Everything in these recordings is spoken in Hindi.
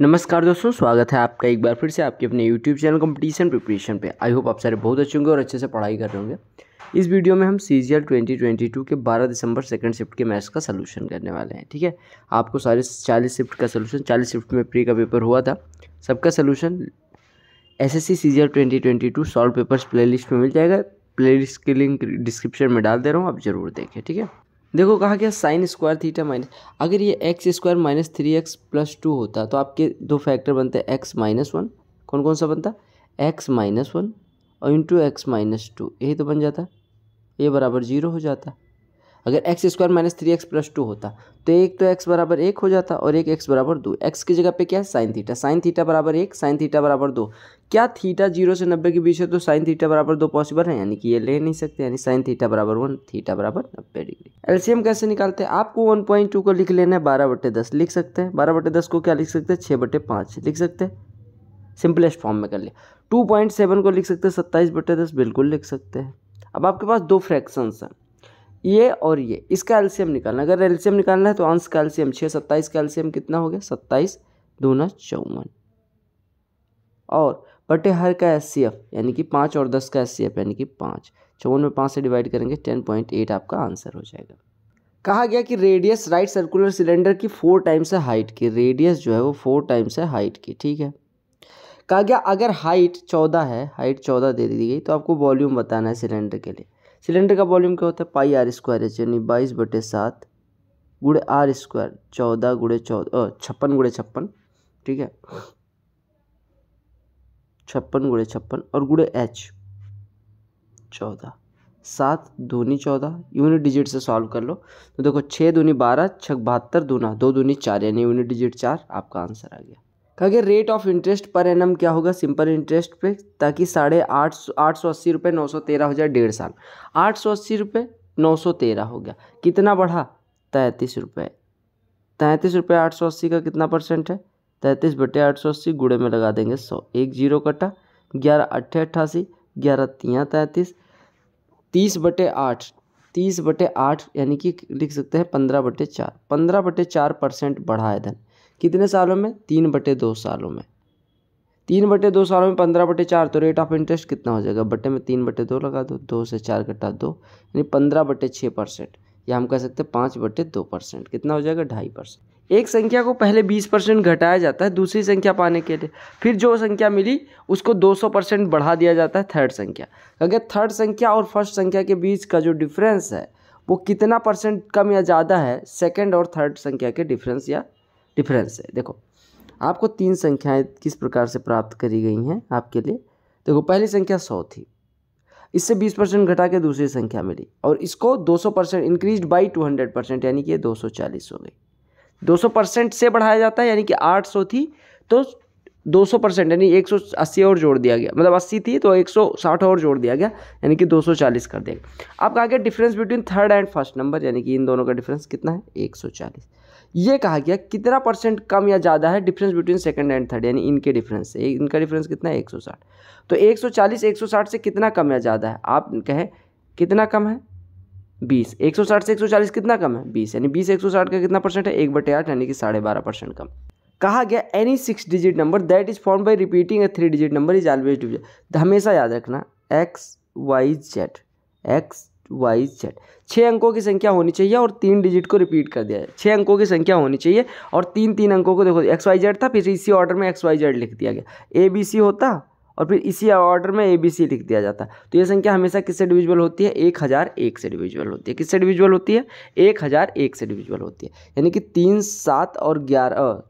नमस्कार दोस्तों स्वागत है आपका एक बार फिर से आपके अपने YouTube चैनल कंपटीशन प्रिपरेशन पे आई होप आप सारे बहुत अच्छे होंगे और अच्छे से पढ़ाई कर रहे होंगे इस वीडियो में हम C G L twenty twenty two के बारह दिसंबर सेकंड शिफ्ट के मैथ्स का सलूशन करने वाले हैं ठीक है आपको सारे चालीस शिफ्ट का सलूशन चालीस शिफ्ट में प्री का पेपर हुआ था सबका solution S S C C G L twenty twenty two solve papers playlist में मिल जाएगा प्ले लिस्ट लिंक डिस्क्रिप्शन में डाल दे रहा हूँ आप ज़रूर देखें ठीक है देखो कहा गया साइन स्क्वायर थीटा माइनस अगर ये x square minus three x plus two होता तो आपके दो फैक्टर बनते हैं एक्स माइनस वन कौन कौन सा बनता एक्स माइनस वन और इंटू एक्स माइनस टू यही तो बन जाता ये बराबर जीरो हो जाता अगर x square minus three x plus two होता तो एक तो एक्स बराबर एक हो जाता और एक एक्स बराबर दो एक्स की जगह पे क्या है साइन थीटा साइन थीटा बराबर एक साइन थीटा बराबर दो क्या थीटा जीरो से नब्बे के बीच है तो साइन थीटा बराबर दो पॉसिबल है यानी कि ये ले नहीं सकते यानी साइन थीटा बराबर वन थीटा बराबर नब्बे डिग्री एलसीएम कैसे निकालते हैं आपको वन पॉइंट टू को लिख लेना है बारह बटे दस लिख सकते हैं बारह बटे दस को क्या लिख सकते हैं छः बटे पाँच लिख सकते हैं सिंपलेस्ट फॉर्म में कर लिया टू पॉइंट सेवन को लिख सकते हैं सत्ताईस बटे दस बिल्कुल लिख सकते हैं अब आपके पास दो फ्रैक्शंस हैं ये और ये इसका एल्शियम निकालना अगर एल्शियम निकालना है तो अंश का एल्शियम छः सत्ताईस का एल्शियम कितना हो गया सत्ताईस दूना चौवन और बटे हर का एस यानी कि पाँच और दस का एस यानी कि पाँच चौवन में पाँच से डिवाइड करेंगे टेन पॉइंट एट आपका आंसर हो जाएगा कहा गया कि रेडियस राइट सर्कुलर सिलेंडर की फोर टाइम्स है हाइट की रेडियस जो है वो फोर टाइम्स है हाइट की ठीक है कहा गया अगर हाइट चौदह है हाइट चौदह दे दी गई तो आपको वॉल्यूम बताना है सिलेंडर के लिए सिलेंडर का वॉल्यूम क्या होता है पाई आर स्क्वायर एच यानी बाईस बटे सात गुड़े आर स्क्वायर चौदह गुड़े चौदह छप्पन गुड़े छप्पन ठीक है छप्पन गुड़े छप्पन और गुड़े एच चौदह सात दूनी चौदह यूनिट डिजिट से सॉल्व कर लो तो देखो छः दूनी बारह छः बहत्तर दूना दो दूनी चार यानी यूनिट डिजिट चार आपका आंसर आ गया कहा गया रेट ऑफ इंटरेस्ट पर एन क्या होगा सिंपल इंटरेस्ट पे ताकि साढ़े आठ सौ आठ सौ अस्सी रुपये नौ सौ तेरह हो जाए डेढ़ साल आठ सौ अस्सी रुपये नौ सौ तेरह हो गया कितना बढ़ा तैंतीस रुपये तैंतीस रुपये आठ सौ अस्सी का कितना परसेंट है तैंतीस बटे आठ सौ अस्सी गुड़े में लगा देंगे सौ एक जीरो कटा ग्यारह अट्ठे अट्ठासी ग्यारह तियाँ तैंतीस तीस बटे आठ तीस बटे आठ यानी कि लिख सकते हैं पंद्रह बटे चार पंद्रह बटे चार परसेंट बढ़ा है धन कितने सालों में तीन बटे दो सालों में तीन बटे दो सालों में पंद्रह बटे चार तो रेट ऑफ इंटरेस्ट कितना हो जाएगा बटे में तीन बटे दो लगा दो दो से चार घटा दो यानी पंद्रह बटे छः परसेंट या हम कह सकते हैं पाँच बटे दो परसेंट कितना हो जाएगा ढाई परसेंट एक संख्या को पहले बीस परसेंट घटाया जाता है दूसरी संख्या पाने के लिए फिर जो संख्या मिली उसको दो सौ परसेंट बढ़ा दिया जाता है थर्ड संख्या अगर थर्ड संख्या और फर्स्ट संख्या के बीच का जो डिफरेंस है वो कितना परसेंट कम या ज़्यादा है सेकेंड और थर्ड संख्या के डिफरेंस या डिफरेंस है देखो आपको तीन संख्याएं किस प्रकार से प्राप्त करी गई हैं आपके लिए देखो पहली संख्या सौ थी इससे बीस परसेंट घटा के दूसरी संख्या मिली और इसको दो सौ percent increase by two hundred percent यानी कि दो सौ चालीस हो गई दो सौ परसेंट से बढ़ाया जाता है यानी कि आठ सौ थी तो दो सौ परसेंट यानी एक सौ अस्सी और जोड़ दिया गया मतलब अस्सी थी तो एक सौ साठ और जोड़ दिया गया यानी कि दो सौ चालीस कर दिया गया आपका आगे difference between third and first number यानी कि इन दोनों का डिफरेंस कितना है एक सौ चालीस ये कहा गया कितना परसेंट कम या ज़्यादा है difference between second and third यानी इनके डिफरेंस से इनका डिफरेंस कितना है 160 तो 140 160 से कितना कम या ज़्यादा है आप कहें कितना कम है 20 160 से 140 कितना कम है 20 यानी 20 एक का कितना परसेंट है एक बटे आठ यानी कि साढ़े बारह परसेंट कम कहा गया any six digit number that is form by repeating a three digit number is always division हमेशा याद रखना X Y Z X Y Z छः अंकों की संख्या होनी चाहिए और तीन डिजिट को रिपीट कर दिया जाए छः अंकों की संख्या होनी चाहिए और तीन तीन अंकों को देखो एक्स वाई जेड था फिर इसी ऑर्डर में एक्स वाई जेड लिख दिया गया ए बी सी होता और फिर इसी ऑर्डर में ए बी सी लिख दिया जाता तो ये संख्या हमेशा किससे डिविजिबल होती है एक हज़ार एक से डिविजिबल होती है किससे डिविजिबल होती है एक हज़ार एक से डिविजिबल होती है यानी कि तीन सात और ग्यारह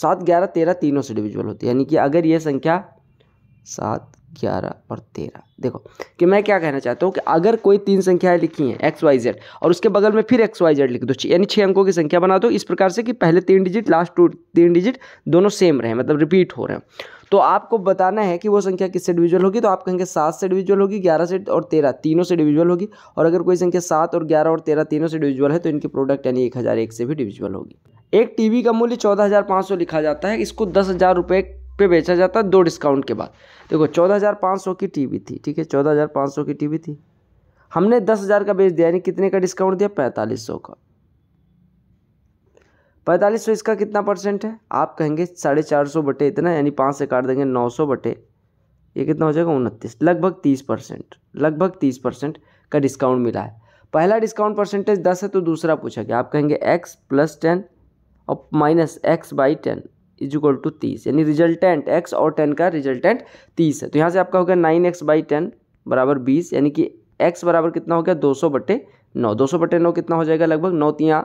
सात ग्यारह तेरह तीनों से डिविजिबल होती है यानी कि अगर ये संख्या सात ग्यारह और तेरह देखो कि मैं क्या कहना चाहता हूँ कि अगर कोई तीन संख्याएं लिखी हैं एक्स वाई जेड और उसके बगल में फिर एक्स वाई जेड लिख दो यानी छः अंकों की संख्या बना दो इस प्रकार से कि पहले तीन डिजिट लास्ट टू तीन डिजिट दोनों सेम रहे मतलब रिपीट हो रहे हैं तो आपको बताना है कि वो संख्या किससे डिविजुअल होगी तो आप कहेंगे सात से डिविजुअल होगी ग्यारह से और तेरह तीनों से डिविजुअल होगी और अगर कोई संख्या सात और ग्यारह और तेरह तीनों से डिविजुअल है तो इनके प्रोडक्ट यानी एक हज़ार एक से भी डिविजुअल होगी एक टीवी का मूल्य चौदह हज़ार पाँच सौ लिखा जाता है इसको दस हज़ार रुपये पे बेचा जाता है दो डिस्काउंट के बाद देखो चौदह हज़ार पाँच सौ की टीवी थी ठीक है चौदह हज़ार पाँच सौ की टीवी थी हमने दस हज़ार का बेच दिया यानी कितने का डिस्काउंट दिया पैंतालीस सौ का पैंतालीस सौ इसका कितना परसेंट है आप कहेंगे साढ़े चार सौ बटे इतना यानी पाँच से काट देंगे नौ सौ बटे ये कितना हो जाएगा उनतीस लगभग तीस परसेंट लगभग तीस परसेंट का डिस्काउंट मिला है पहला डिस्काउंट परसेंटेज दस है तो दूसरा पूछा गया आप कहेंगे एक्स प्लस टेन और minus X by ten is equal to तीस यानी रिजल्टेंट एक्स और टेन का रिजल्टेंट तीस है तो यहाँ से आपका हो गया नाइन एक्स बाई टेन बराबर बीस यानी कि एक्स बराबर कितना हो गया दो सौ बटे नौ दो सौ बटे नौ कितना हो जाएगा लगभग नौ तिया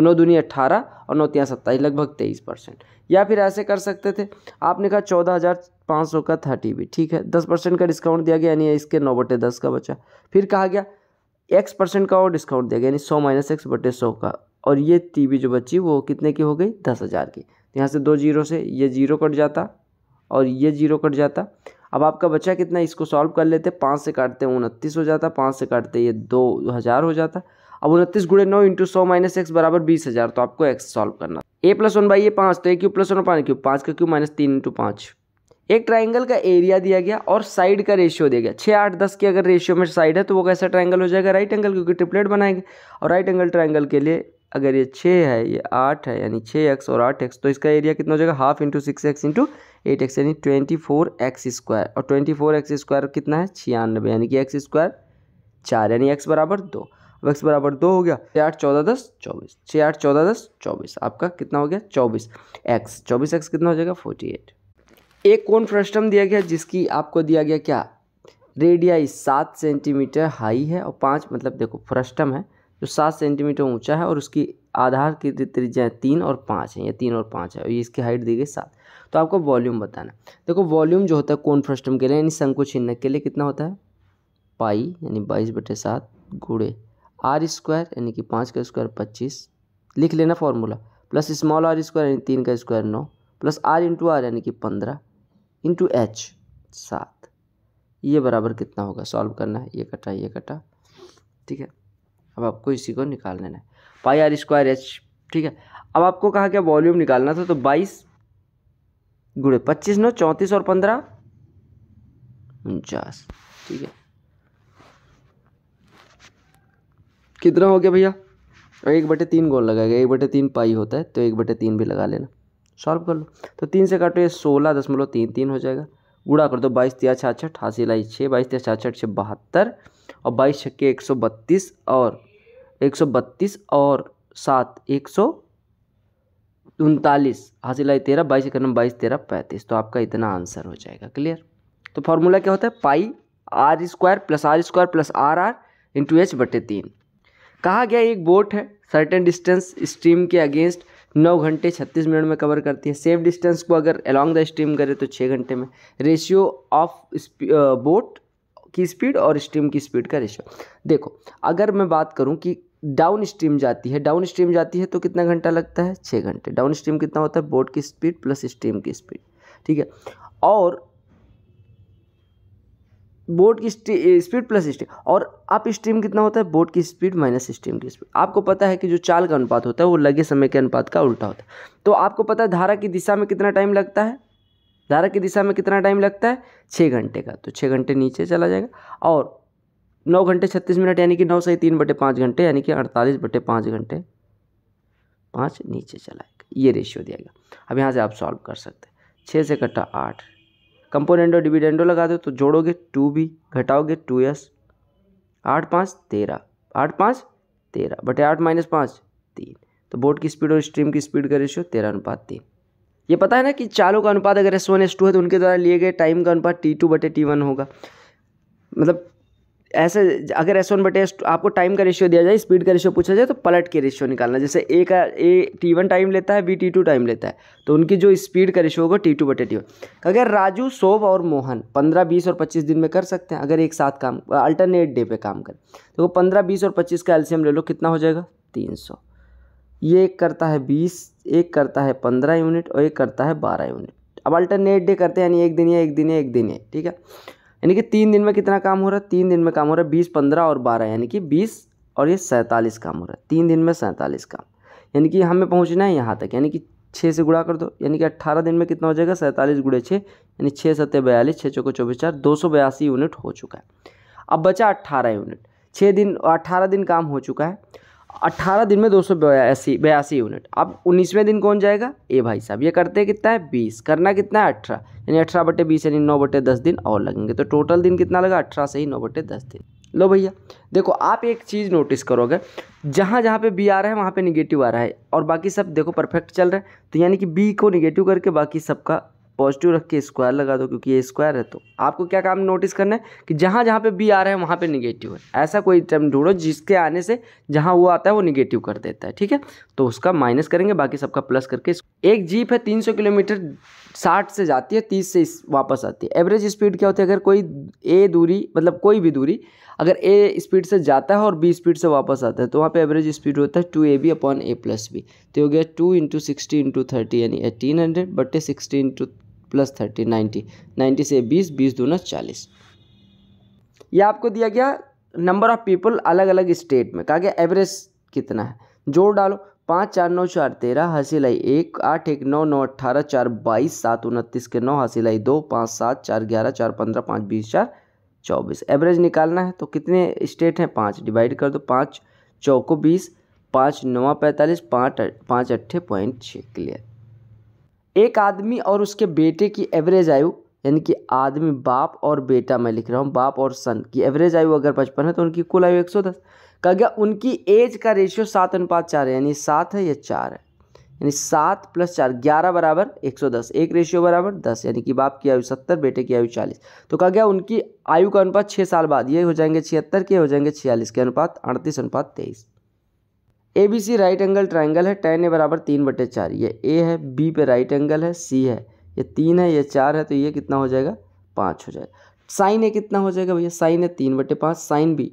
नौ दुनिया अट्ठारह और नौ तिया सत्ताईस लगभग तेईस परसेंट या फिर ऐसे कर सकते थे आपने कहा चौदह हज़ार पाँच सौ का थर्टी भी ठीक है दस परसेंट का डिस्काउंट दिया गया यानी इसके नौ बटे दस का बचा फिर कहा गया एक्स परसेंट का और डिस्काउंट दिया गया यानी सौ माइनस एक्स बटे सौ का और ये टी वी जो बची वो कितने की हो गई दस हज़ार की तो यहाँ से दो जीरो से ये जीरो कट जाता और ये जीरो कट जाता अब आपका बच्चा कितना इसको सॉल्व कर लेते पाँच से काटते उनतीस हो जाता पाँच से काटते ये दो हज़ार हो जाता अब उनतीस गुड़े नौ इंटू सौ माइनस एक्स बराबर बीस हज़ार तो आपको एक्स सॉल्व करना ए प्लस वन बाई ये पाँच तो ए क्यू प्लस वन पाँच क्यू पाँच का क्यू माइनस तीन इंटू पाँच एक ट्राइंगल का एरिया दिया गया और साइड का रेशियो दिया गया छः आठ दस की अगर रेशियो में साइड है तो वो कैसा ट्राइंगल हो जाएगा राइट एंगल क्योंकि ट्रिपलेट बनाएंगे और राइट एंगल ट्राइंगल के लिए अगर ये छः है ये आठ है यानी छः एक्स और आठ एक्स तो इसका एरिया कितना हो जाएगा half into six X into eight X यानी ट्वेंटी फोर एक्स स्क्वायर और ट्वेंटी फोर एक्स स्क्वायर कितना है छियानबे यानी कि एक्स स्क्वायर चार यानी एक्स बराबर दो अब एक्स बराबर दो हो गया छः आठ चौदह दस चौबीस छः आठ चौदह दस चौबीस आपका कितना हो गया चौबीस एक्स चौबीस एक्स कितना हो जाएगा फोर्टी एट एक कौन फ्रस्टम दिया गया जिसकी आपको दिया गया क्या रेडियाई सात सेंटीमीटर हाई है और पाँच मतलब देखो फ्रस्टम है जो सात सेंटीमीटर ऊंचा है और उसकी आधार की त्रिज्या तीन और पाँच है या तीन और पाँच है और इसकी हाइट दी गई सात तो आपको वॉल्यूम बताना देखो वॉल्यूम जो होता है कौन फ्रस्टम के लिए यानी शंकु छिन्नक के लिए कितना होता है पाई यानी बाईस बटे सात गुड़े आर स्क्वायर यानी कि पाँच का स्क्वायर पच्चीस लिख लेना formula plus small R square यानी तीन का स्क्वायर नौ प्लस आर इंटू आर यानी कि पंद्रह इंटू एच सात ये बराबर कितना होगा सॉल्व करना है ये कटा ये कटा ठीक है अब आपको इसी को निकाल लेना है पाई आर स्क्वायर एच ठीक है अब आपको कहा क्या वॉल्यूम निकालना था तो बाईस गुड़े पच्चीस नौ चौंतीस और पंद्रह उनचास ठीक है कितना हो गया भैया एक बटे तीन गोल लगाएगा एक बटे तीन पाई होता है तो एक बटे तीन भी लगा लेना सॉल्व कर लो तो तीन से काटो ये सोलह दशमलव तीन तीन हो जाएगा गुड़ा कर दो बाईस तिया छाछठ अठासी लाई छः बाईस तिया छाछठ छः बहत्तर और बाईस छक्के एक सौ बत्तीस और एक सौ बत्तीस और सात एक सौ उनतालीस हासिल आई तेरह बाईस इक्यानवे बाईस तेरह पैंतीस तो आपका इतना आंसर हो जाएगा क्लियर तो फॉर्मूला क्या होता है pi R square plus R square plus R R into H बटे तीन कहा गया एक बोट है सर्टेन डिस्टेंस स्ट्रीम के अगेंस्ट नौ घंटे छत्तीस मिनट में कवर करती है सेफ डिस्टेंस को अगर अलॉन्ग द स्ट्रीम करें तो छः घंटे में रेशियो ऑफ बोट की स्पीड और स्ट्रीम की स्पीड का रेशियो देखो अगर मैं बात करूँ कि डाउन स्ट्रीम जाती है डाउन स्ट्रीम जाती है तो कितना घंटा लगता है छः घंटे डाउन स्ट्रीम कितना होता है बोट की स्पीड प्लस स्ट्रीम की स्पीड ठीक है और बोट की स्पीड प्लस स्ट्रीम और आप स्ट्रीम कितना होता है बोट की स्पीड माइनस स्ट्रीम की स्पीड आपको पता है कि जो चाल का अनुपात होता है वो लगे समय के अनुपात का उल्टा होता है तो आपको पता है धारा की दिशा में कितना टाइम लगता है धारा की दिशा में कितना टाइम लगता है छः घंटे का तो छः घंटे नीचे चला जाएगा और नौ घंटे छत्तीस मिनट यानी कि नौ सही तीन बटे पाँच घंटे यानी कि अड़तालीस बटे पाँच घंटे पाँच नीचे चला जाएगा ये रेशियो दिया गया अब यहाँ से आप सॉल्व कर सकते हैं छः से कटा आठ कंपोनेंडो डिविडेंडो लगा दो तो जोड़ोगे टू बी घटाओगे टू एस आठ पाँच तेरह आठ पाँच तेरह बटे आठ माइनस पाँच तीन तो बोर्ड की स्पीड और स्ट्रीम की स्पीड का रेशियो तेरह अनुपात तीन ये पता है ना कि चालों का अनुपात अगर एस वन एस टू है तो उनके द्वारा लिए गए टाइम का अनुपात टी टू बटे टी वन होगा मतलब ऐसे अगर एस वन बटे एस आपको टाइम का रेशियो दिया जाए स्पीड का रेशियो पूछा जाए तो पलट के रेशियो निकालना जैसे ए का ए टी वन टाइम लेता है बी टी टू टाइम लेता है तो उनकी जो स्पीड का रेशियो होगा टी टू बटे टी वन अगर राजू सोब और मोहन पंद्रह बीस और पच्चीस दिन में कर सकते हैं अगर एक साथ काम अल्टरनेट डे पर काम करें तो वो पंद्रह बीस और पच्चीस का एल्शियम ले लो कितना हो जाएगा तीन सौ ये एक करता है बीस एक करता है पंद्रह यूनिट और एक करता है बारह यूनिट अब अल्टरनेट डे करते हैं यानी एक दिन या एक दिन या एक दिन है ठीक है यानी कि तीन दिन में कितना काम हो रहा है तीन दिन में काम हो रहा है बीस पंद्रह और बारह यानी कि बीस और ये सैंतालीस काम हो रहा है तीन दिन में सैंतालीस काम यानी कि हमें पहुँचना है यहाँ तक यानी कि छः से गुड़ा कर दो यानी कि अट्ठारह दिन में कितना हो जाएगा सैंतालीस गुड़े छः यानी छः सत्तर बयालीस छः चौको चौबीस चार दो सौ बयासी यूनिट हो चुका है अब बचा अट्ठारह यूनिट छः दिन अट्ठारह दिन काम हो चुका है अट्ठारह दिन में दो सौ बयासी बयासी यूनिट अब उन्नीसवें दिन कौन जाएगा ए भाई साहब ये करते हैं कितना है बीस करना कितना है अठारह यानी अठारह बटे बीस यानी नौ बटे दस दिन और लगेंगे तो टोटल दिन कितना लगा अठारह से ही नौ बटे दस दिन लो भैया देखो आप एक चीज़ नोटिस करोगे जहाँ जहाँ पे बी आ रहा है वहाँ पे निगेटिव आ रहा है और बाकी सब देखो परफेक्ट चल रहा है तो यानी कि बी को निगेटिव करके बाकी सबका पॉजिटिव रख के स्क्वायर लगा दो क्योंकि ये स्क्वायर है तो आपको क्या काम नोटिस करना है कि जहाँ जहाँ पे बी आ रहा है वहाँ पे निगेटिव है ऐसा कोई टर्म ढूंढो जिसके आने से जहाँ वो आता है वो निगेटिव कर देता है ठीक है तो उसका माइनस करेंगे बाकी सबका प्लस करके एक जीप है तीन किलोमीटर साठ से जाती है तीस से वापस आती है एवरेज स्पीड क्या होती है अगर कोई ए दूरी मतलब कोई भी दूरी अगर ए स्पीड से जाता है और बी स्पीड से वापस आता है तो वहाँ पे एवरेज स्पीड होता है two A B upon A plus B तो हो गया two into sixty into thirty यानी एटीन हंड्रेड बटे sixty into plus thirty ninety ninety से बीस बीस दो चालीस यह आपको दिया गया नंबर ऑफ पीपल अलग अलग स्टेट में कहा गया एवरेज कितना है जोड़ डालो पाँच चार नौ चार तेरह हासिल आई एक आठ एक नौ नौ अट्ठारह चार बाईस सात उनतीस के नौ हासिल आई दो पाँच सात चार ग्यारह चार पंद्रह पाँच बीस चार चौबीस एवरेज निकालना है तो कितने स्टेट हैं पाँच डिवाइड कर दो पाँच चौको बीस पाँच नवा पैंतालीस पाँच पाँच अट्ठे पॉइंट छः क्लियर एक आदमी और उसके बेटे की एवरेज आयु यानी कि आदमी बाप और बेटा मैं लिख रहा हूँ बाप और सन की एवरेज आयु अगर बचपन है तो उनकी कुल आयु एक सौ दस कह गया उनकी एज का रेशियो सात अनुपात चार है यानी सात है या चार है यानी सात प्लस चार ग्यारह बराबर एक सौ दस एक रेशियो बराबर दस यानी कि बाप की आयु सत्तर बेटे की आयु चालीस तो कहा गया उनकी आयु का अनुपात छः साल बाद ये हो जाएंगे छिहत्तर के हो जाएंगे छियालीस के अनुपात अड़तीस अनुपात तेईस A B C right angle triangle है टेन ए बराबर तीन बटे चार ये ए है बी पे राइट एंगल है सी है ये तीन है ये चार है तो ये कितना हो जाएगा पाँच हो जाएगा साइन ए कितना हो जाएगा भैया साइन ए तीन बटे पाँच साइन बी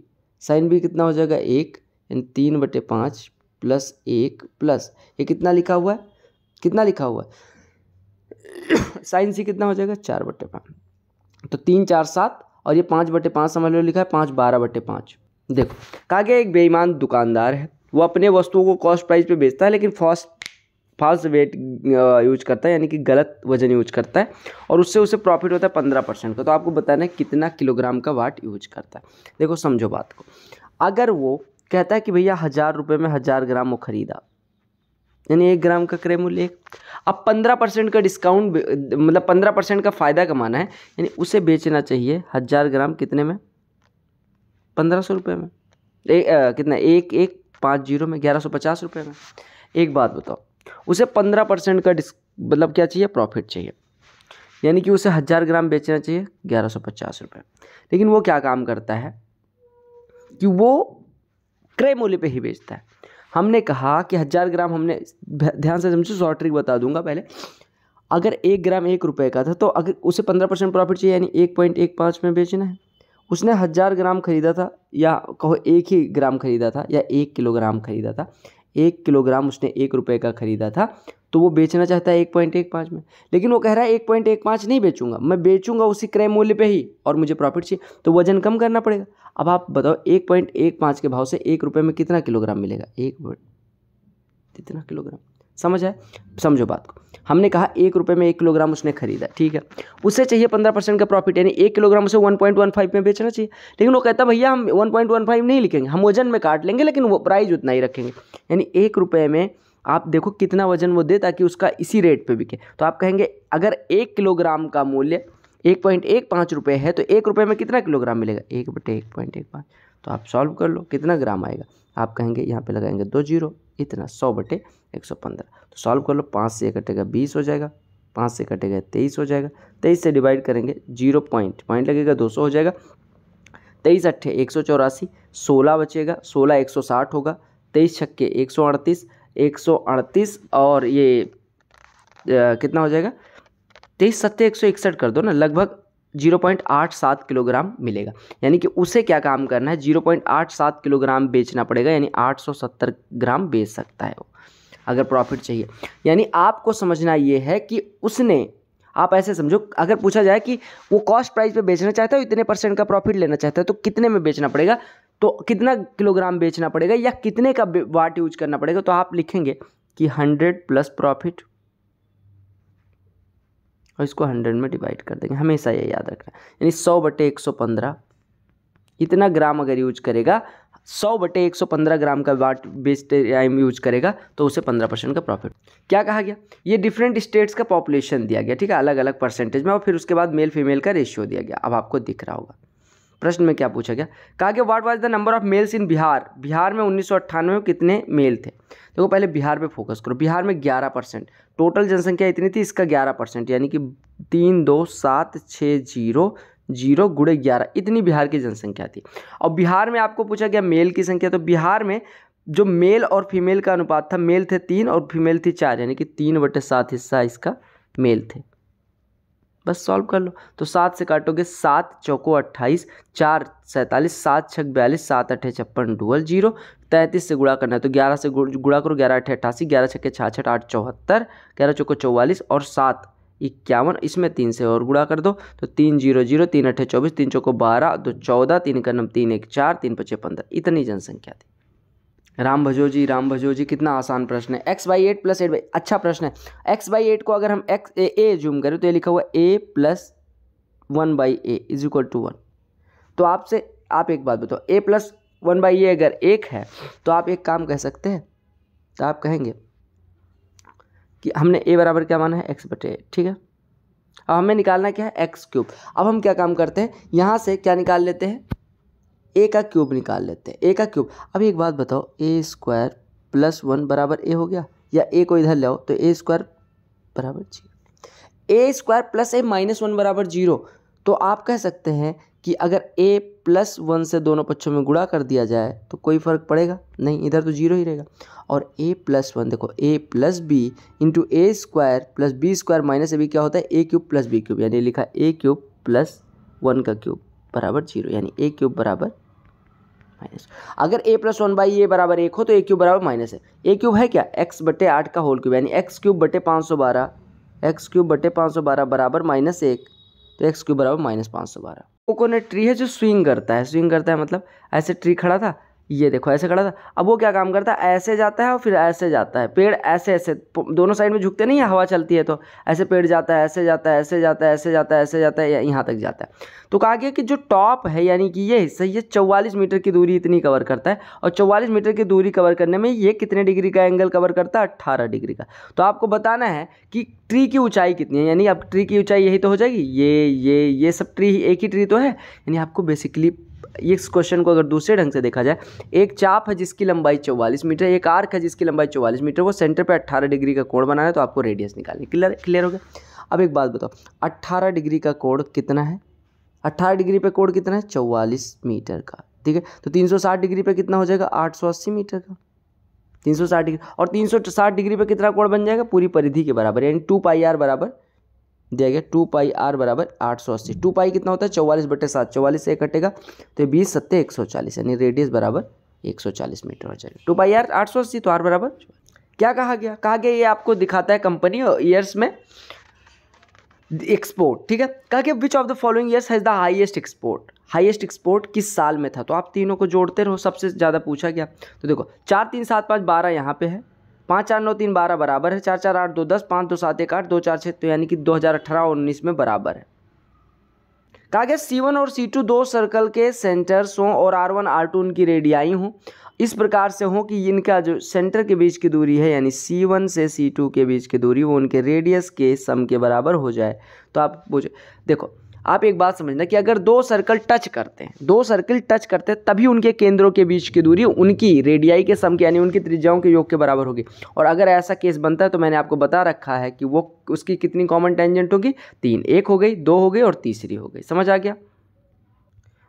साइन बी कितना हो जाएगा एक यानी तीन बटे पाँच प्लस एक प्लस ये कितना लिखा हुआ है कितना लिखा हुआ है साइन सी कितना हो जाएगा चार बटे पाँच तो तीन चार सात और ये पाँच बटे पाँच समझ लो लिखा है पाँच बारह बटे पाँच देखो कहा गया एक बेईमान दुकानदार है वो अपने वस्तुओं को कॉस्ट प्राइस पे बेचता है लेकिन फॉस्ट फॉल्स वेट यूज करता है यानी कि गलत वजन यूज करता है और उससे उसे प्रॉफिट होता है पंद्रह परसेंट का तो आपको बताना है कितना किलोग्राम का वाट यूज करता है देखो समझो बात को अगर वो कहता है कि भैया हज़ार रुपये में हज़ार ग्राम वो ख़रीदा यानी एक ग्राम का क्रय मूल्य एक अब पंद्रह परसेंट का डिस्काउंट मतलब पंद्रह परसेंट का फ़ायदा कमाना है यानी उसे बेचना चाहिए हज़ार ग्राम कितने में पंद्रह सौ रुपये में ए, कितना एक एक पाँच जीरो में ग्यारह सौ पचास रुपये में एक बात बताओ उसे पंद्रह परसेंट का डिस्क मतलब क्या चाहिए प्रॉफिट चाहिए यानी कि उसे हज़ार ग्राम बेचना चाहिए ग्यारह सौ पचास रुपये लेकिन वो क्या काम करता है कि वो क्रय मूल्य पे ही बेचता है हमने कहा कि हज़ार ग्राम हमने ध्यान से समझो शॉर्ट ट्रिक बता दूंगा पहले अगर एक ग्राम एक रुपये का था तो अगर उसे पंद्रह परसेंट प्रॉफिट चाहिए यानी एक पॉइंट एक पाँच में बेचना है उसने हज़ार ग्राम खरीदा था या कहो एक ही ग्राम खरीदा था या एक किलोग्राम खरीदा था एक किलोग्राम उसने एक रुपये का खरीदा था तो वो बेचना चाहता है एक पॉइंट एक पाँच में लेकिन वो कह रहा है एक पॉइंट एक पाँच नहीं बेचूंगा मैं बेचूंगा उसी क्रय मूल्य पे ही और मुझे प्रॉफिट चाहिए तो वजन कम करना पड़ेगा अब आप बताओ एक पॉइंट एक पाँच के भाव से एक रुपये में कितना किलोग्राम मिलेगा एक कितना किलोग्राम समझ आए समझो बात को हमने कहा एक रुपये में एक किलोग्राम उसने खरीदा ठीक है उससे चाहिए पंद्रह परसेंट का प्रॉफिट यानी एक किलोग्राम उसे वन पॉइंट वन फाइव में बेचना चाहिए लेकिन वो कहता भैया हम वन पॉइंट वन फाइव नहीं लिखेंगे हम वजन में काट लेंगे लेकिन वो प्राइस उतना ही रखेंगे यानी एक रुपये में आप देखो कितना वजन वो दे ताकि उसका इसी रेट पे बिके तो आप कहेंगे अगर एक किलोग्राम का मूल्य एक पॉइंट एक पाँच रुपये है तो एक रुपये में कितना किलोग्राम मिलेगा एक बटे एक पॉइंट एक पाँच तो आप सॉल्व कर लो कितना ग्राम आएगा आप कहेंगे यहाँ पे लगाएंगे दो जीरो इतना सौ बटे एक सौ पंद्रह तो सॉल्व कर लो पाँच से कटेगा बीस हो जाएगा पाँच से कटेगा तेईस हो जाएगा तेईस से डिवाइड करेंगे जीरो पॉइंट पॉइंट लगेगा दो सौ हो जाएगा तेईस अट्ठे एक सौ चौरासी सोलह बचेगा सोलह एक सौ साठ होगा तेईस छक्के एक सौ अड़तीस 138 और ये आ, कितना हो जाएगा तेईस सत्ते एक सौ इकसठ कर दो ना लगभग जीरो पॉइंट आठ सात किलोग्राम मिलेगा यानी कि उसे क्या काम करना है जीरो पॉइंट आठ सात किलोग्राम बेचना पड़ेगा यानी आठ सौ सत्तर ग्राम बेच सकता है वो अगर प्रॉफिट चाहिए यानी आपको समझना ये है कि उसने आप ऐसे समझो अगर पूछा जाए कि वो कॉस्ट प्राइस पे बेचना चाहता है इतने परसेंट का प्रॉफिट लेना चाहता है तो कितने में बेचना पड़ेगा तो कितना किलोग्राम बेचना पड़ेगा या कितने का वाट यूज करना पड़ेगा तो आप लिखेंगे कि हंड्रेड प्लस प्रॉफिट और इसको हंड्रेड में डिवाइड कर देंगे हमेशा ये याद रखना यानी सौ बटे एक सौ पंद्रह इतना ग्राम अगर यूज करेगा सौ बटे एक सौ पंद्रह ग्राम का वाट बेच टाइम यूज करेगा तो उसे पंद्रह परसेंट का प्रॉफिट क्या कहा गया ये डिफरेंट स्टेट्स का पॉपुलेशन दिया गया ठीक है अलग अलग परसेंटेज में और फिर उसके बाद मेल फीमेल का रेशियो दिया गया अब आपको दिख रहा होगा प्रश्न में क्या पूछा गया कहा कि what was the number of males in Bihar Bihar में उन्नीस में कितने मेल थे देखो तो पहले बिहार पे फोकस करो बिहार में ग्यारह परसेंट टोटल जनसंख्या इतनी थी इसका ग्यारह परसेंट यानी कि तीन दो सात छः जीरो जीरो गुड़े ग्यारह इतनी बिहार की जनसंख्या थी और बिहार में आपको पूछा गया मेल की संख्या तो बिहार में जो मेल और फीमेल का अनुपात था मेल थे तीन और फीमेल थी चार यानी कि तीन बटे सात हिस्सा इसका मेल थे बस सॉल्व कर लो तो सात से काटोगे सात चौको अट्ठाईस चार सैंतालीस सात छः बयालीस सात अठे छप्पन डुअल जीरो तैंतीस से गुड़ा करना है तो ग्यारह से गुड़ा करो ग्यारह अठे अट्ठासी ग्यारह छक्के छाछठ आठ चौहत्तर ग्यारह चौको चौवालीस और सात इक्यावन इसमें तीन से और गुड़ा कर दो तो तीन जीरो जीरो तीन अठे चौबीस तीन चौको बारह दो चौदह तीन का नम तीन एक चार तीन पच्चीस पंद्रह इतनी जनसंख्या थी राम भजो जी राम भजो जी कितना आसान प्रश्न है X by eight plus eight by अच्छा प्रश्न है एक्स बाई एट को अगर हम एक्स ए ए जूम करें तो ये लिखा हुआ A plus one by A is equal to one तो आपसे आप एक बात बताओ A plus one by A अगर एक है तो आप एक काम कह सकते हैं तो आप कहेंगे कि हमने ए बराबर क्या माना है एक्स बटे ठीक है अब हमें निकालना क्या है एक्स क्यूब अब हम क्या काम करते हैं यहाँ से क्या निकाल लेते हैं ए का क्यूब निकाल लेते हैं ए का क्यूब अब एक बात बताओ ए स्क्वायर प्लस वन बराबर ए हो गया या ए को इधर लाओ तो ए स्क्वायर बराबर zero A square plus A minus one बराबर जीरो तो आप कह सकते हैं कि अगर ए प्लस वन से दोनों पक्षों में गुणा कर दिया जाए तो कोई फ़र्क पड़ेगा नहीं इधर तो जीरो ही रहेगा और ए प्लस वन देखो A plus B into A square plus B square minus A B क्या होता है A cube plus B cube यानी लिखा ए क्यूब प्लस वन का क्यूब बराबर जीरो यानी ए क्यूब बराबर माइनस अगर A plus one by A बराबर एक हो तो ए क्यूब बराबर माइनस है ए क्यूब है क्या एक्स बटे आठ का होल क्यूब यानी एक्स क्यूब बटे पाँच सौ बारह एक्स क्यूब बटे पाँच सौ बारह बराबर माइनस एक तो एक्स क्यूब बराबर माइनस पाँच सौ बारह कोकोनट ट्री है जो स्विंग करता है स्विंग करता है मतलब ऐसे ट्री खड़ा था ये देखो ऐसे खड़ा था अब वो क्या काम करता है ऐसे जाता है और फिर ऐसे जाता है पेड़ ऐसे ऐसे दोनों साइड में झुकते नहीं हवा चलती है तो ऐसे पेड़ जाता है ऐसे जाता है ऐसे जाता है ऐसे जाता है ऐसे जाता है यहाँ तक जाता है तो कहा गया कि जो टॉप है यानी कि ये हिस्सा ये चौवालीस मीटर की दूरी इतनी कवर करता है और चौवालीस मीटर की दूरी कवर करने में ये कितने डिग्री का एंगल कवर करता है अट्ठारह डिग्री का तो आपको बताना है कि ट्री की ऊंचाई कितनी है यानी अब ट्री की ऊंचाई यही तो हो जाएगी ये ये ये सब ट्री एक ही ट्री तो है यानी आपको बेसिकली इस क्वेश्चन को अगर दूसरे ढंग से देखा जाए एक चाप है जिसकी लंबाई चौवालीस मीटर एक आर्क है जिसकी लंबाई चौवालीस मीटर वो सेंटर पर अट्ठारह डिग्री का कोण बनाना है तो आपको रेडियस निकालनी क्लियर क्लियर हो गया अब एक बात बताओ अट्ठारह डिग्री का कोण कितना है अट्ठारह डिग्री पे कोण कितना है चौवालीस मीटर का ठीक है तो 360 डिग्री पे कितना हो जाएगा अस्सी मीटर का साठ डिग्री और साठ डिग्री पे कितना कोड बन जाएगा पूरी परिधि के बराबर यानी टू पाई आर बराबर दिया गया टू पाई आर बराबर आठ सौ अस्सी टू पाई कितना होता है चौवालीस बटे सात चौवालीस से कटेगा तो बीस सत्ते एक सौ चालीस यानी रेडियस बराबर एक सौ चालीस मीटर हो जाएगा टू पाई आर आठ सौ अस्सी तो आर बराबर क्या कहा गया कहा गया ये आपको दिखाता है कंपनी ईयर्स में एक्सपोर्ट ठीक है कहा गया which of the following years has the highest export highest export किस साल में था तो आप तीनों को जोड़ते रहो सबसे ज़्यादा पूछा गया तो देखो चार तीन सात पाँच बारह यहाँ पे है पाँच चार नौ तीन बारह बराबर है चार चार आठ दो दस पाँच दो सात एक आठ दो चार छः तो यानी कि दो हज़ार अठारह उन्नीस में बराबर है कहा गया सी वन और सी टू दो सर्कल के सेंटर्स हों और आर वन आर टू उनकी रेडियाई हों इस प्रकार से हों कि इनका जो सेंटर के बीच की दूरी है यानी सी वन से सी टू के बीच की दूरी वो उनके रेडियस के सम के बराबर हो जाए तो आप पूछ देखो आप एक बात समझना कि अगर दो सर्कल टच करते हैं दो सर्कल टच करते हैं तभी उनके केंद्रों के बीच की दूरी उनकी रेडियाई के सम के यानी उनकी त्रिज्याओं के योग के बराबर होगी और अगर ऐसा केस बनता है तो मैंने आपको बता रखा है कि वो उसकी कितनी कॉमन टेंजेंट होगी तीन एक हो गई दो हो गई और तीसरी हो गई समझ आ गया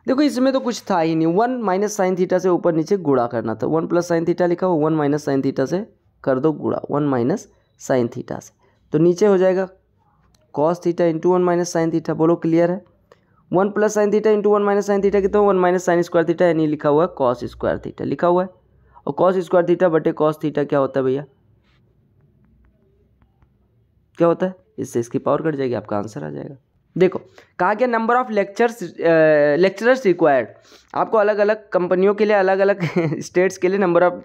देखो इसमें तो कुछ था ही नहीं वन माइनस साइन थीटा से ऊपर नीचे गुड़ा करना था वन प्लस साइन थीटा लिखा हुआ वन माइनस साइन थीटा से कर दो गुड़ा वन माइनस साइन थीटा से तो नीचे हो जाएगा cos theta into one minus sine theta बोलो क्लियर है one plus sine theta into one minus sine theta कितना one minus sine square theta यानी लिखा हुआ है कॉस स्क्वायर थीटा लिखा हुआ है और कॉस स्क्वायर थीटा बटे कॉस थीटा क्या होता है भैया क्या होता है इससे इसकी पावर कट जाएगी आपका आंसर आ जाएगा देखो कहा गया number of lectures lecturers required आपको अलग अलग कंपनियों के लिए अलग अलग स्टेट्स के लिए नंबर ऑफ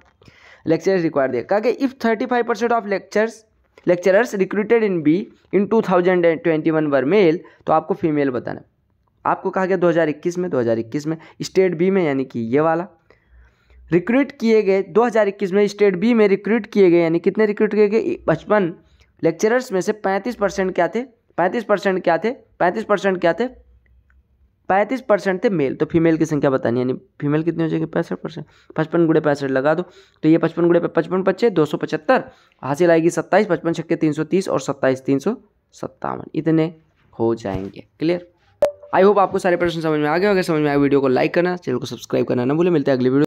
लेक्चरर्स रिक्वायर्ड दिया कहा गया if thirty five percent of lectures lecturers recruited in B in two thousand and twenty one were male तो आपको फीमेल बताना आपको कहा गया 2021 में 2021 में स्टेट बी में यानी कि ये वाला रिक्रूट किए गए 2021 में स्टेट बी में रिक्रूट किए गए यानी कितने रिक्रूट किए गए पचपन लेक्चरर्स में से 35 परसेंट क्या थे 35 परसेंट क्या थे 35 परसेंट क्या थे पैंतीस परसेंट थे मेल तो फीमेल की संख्या बतानी यानी फीमेल कितनी हो जाएगी पैंसठ परसेंट पचपन गुड़े पैंसठ लगा दो तो ये पचपन गुड़े पचपन पच्चे दो सौ पचहत्तर हासिल आएगी सत्ताईस पचपन छक्के तीन सौ तीस और सत्ताईस तीन सौ सत्तावन इतने हो जाएंगे क्लियर आई होप आपको सारे प्रश्न समझ में आ गए अगर समझ में आए वीडियो को लाइक करना चैनल को सब्सक्राइब करना ना भूले मिलते हैं अगली वीडियो